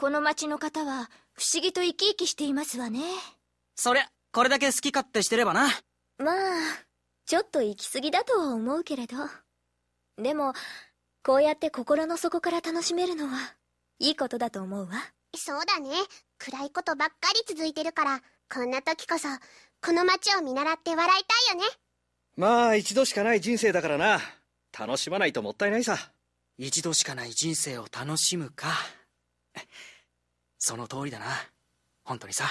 この町の方は不思議と生き生きしていますわねそりゃこれだけ好き勝手してればなまあちょっと行き過ぎだとは思うけれどでもこうやって心の底から楽しめるのはいいことだと思うわそうだね暗いことばっかり続いてるからこんな時こそこの街を見習って笑いたいよねまあ一度しかない人生だからな楽しまないともったいないさ一度しかない人生を楽しむかその通りだな本当にさ